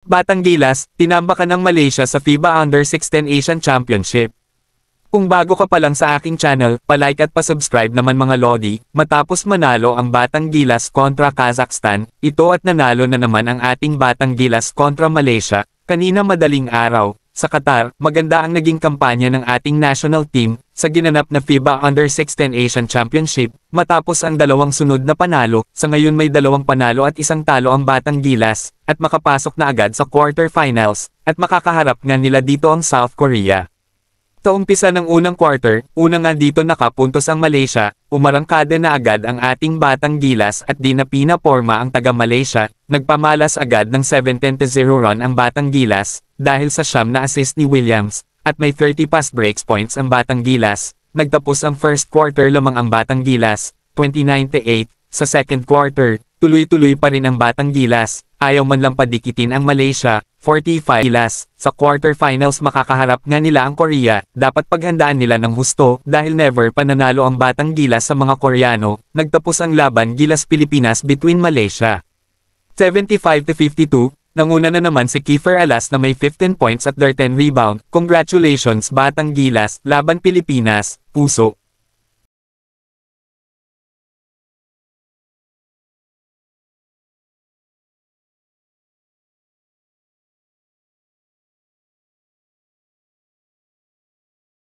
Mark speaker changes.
Speaker 1: Batang Gilas, tinambakan ng Malaysia sa FIBA Under-16 Asian Championship. Kung bago ka pa lang sa aking channel, palike at pasubscribe naman mga Lodi, matapos manalo ang Batang Gilas kontra Kazakhstan, ito at nanalo na naman ang ating Batang Gilas kontra Malaysia, kanina madaling araw, sa Qatar, maganda ang naging kampanya ng ating national team sa ginanap na FIBA Under-16 Asian Championship matapos ang dalawang sunod na panalo. Sa ngayon may dalawang panalo at isang talo ang Batang Gilas at makapasok na agad sa quarterfinals at makakaharap nga nila dito ang South Korea. Kaumpisa ng unang quarter, una nga dito nakapuntos ang Malaysia, umarangkada na agad ang ating batang gilas at di na pinaporma ang taga Malaysia, nagpamalas agad ng 7-10-0 run ang batang gilas, dahil sa siyam na assist ni Williams, at may 30 pass breaks points ang batang gilas, nagtapos ang first quarter lamang ang batang gilas, 29-8, sa second quarter, tuloy-tuloy pa rin ang batang gilas, ayaw man lang padikitin ang Malaysia, 45 ilas, sa quarterfinals makakaharap nga nila ang Korea, dapat paghandaan nila ng husto dahil never pananalo ang batang gilas sa mga Koreano, nagtapos ang laban gilas-Pilipinas between Malaysia. 75-52, Nanguna na naman si Kiefer Alas na may 15 points at their 10 rebound. Congratulations Batang Gilas, Laban Pilipinas, Puso.